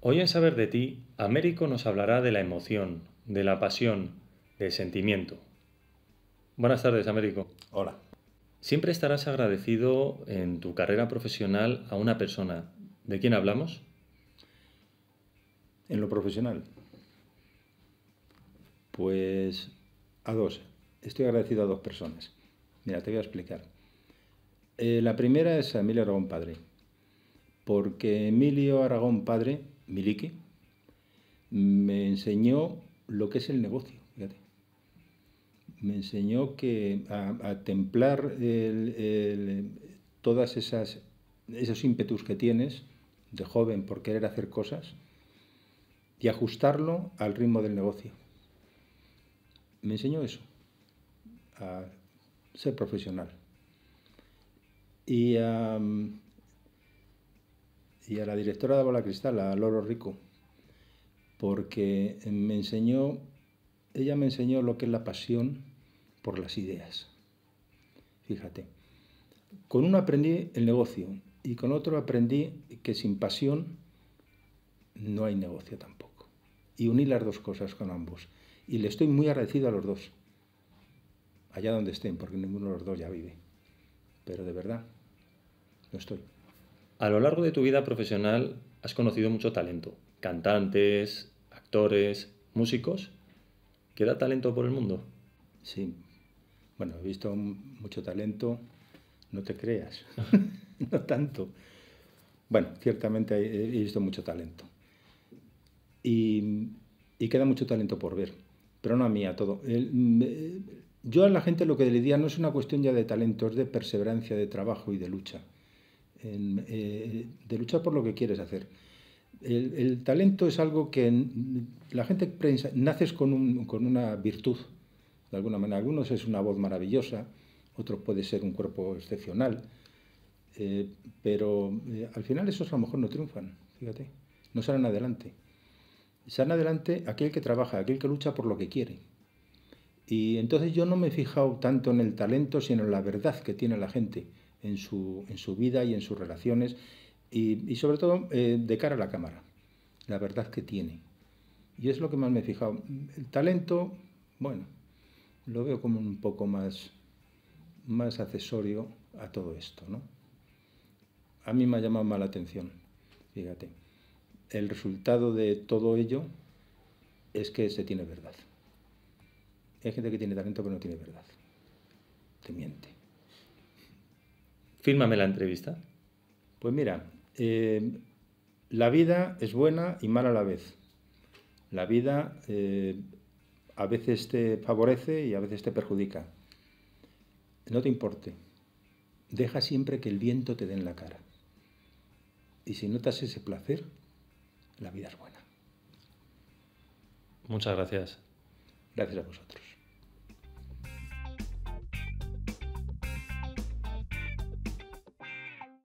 Hoy en Saber de ti, Américo nos hablará de la emoción, de la pasión, del sentimiento. Buenas tardes, Américo. Hola. Siempre estarás agradecido en tu carrera profesional a una persona. ¿De quién hablamos? En lo profesional. Pues a dos. Estoy agradecido a dos personas. Mira, te voy a explicar. Eh, la primera es a Emilio Aragón Padre, porque Emilio Aragón Padre Miliki, me enseñó lo que es el negocio, Me enseñó que a, templar todas esas esos ímpetus que tienes de joven por querer hacer cosas y ajustarlo al ritmo del negocio. Me enseñó eso, a ser profesional. Y y a la directora de Bola Cristal, a Loro Rico, porque me enseñó, ella me enseñó lo que es la pasión por las ideas. Fíjate, con uno aprendí el negocio y con otro aprendí que sin pasión no hay negocio tampoco. Y uní las dos cosas con ambos. Y le estoy muy agradecido a los dos, allá donde estén, porque ninguno de los dos ya vive. Pero de verdad, no estoy. A lo largo de tu vida profesional has conocido mucho talento, cantantes, actores, músicos. ¿Queda talento por el mundo? Sí. Bueno, he visto mucho talento, no te creas, no tanto. Bueno, ciertamente he visto mucho talento. Y, queda mucho talento por ver, pero no a mí, a todo. yo a la gente lo que le diría no es una cuestión ya de talento, es de perseverancia, de trabajo y de lucha. Eh, de luchar por lo que quieres hacer. El, talento es algo que la gente piensa, naces con, una virtud, de alguna manera. Algunos es una voz maravillosa, otros puede ser un cuerpo excepcional, eh, pero eh, al final esos a lo mejor no triunfan, fíjate, no salen adelante. Salen adelante aquel que trabaja, aquel que lucha por lo que quiere. Y entonces yo no me he fijado tanto en el talento, sino en la verdad que tiene la gente en su, en su vida y en sus relaciones y, sobre todo eh, de cara a la cámara, la verdad que tiene. Y es lo que más me he fijado. El talento, bueno, lo veo como un poco más, más accesorio a todo esto, ¿no? A mí me ha llamado más la atención, fíjate. El resultado de todo ello es que se tiene verdad. Hay gente que tiene talento pero no tiene verdad. Te miente. Fírmame la entrevista. Pues mira, eh, la vida es buena y mala a la vez. La vida eh, a veces te favorece y a veces te perjudica. No te importe. Deja siempre que el viento te dé en la cara. Y si notas ese placer, la vida es buena. Muchas gracias. Gracias a vosotros.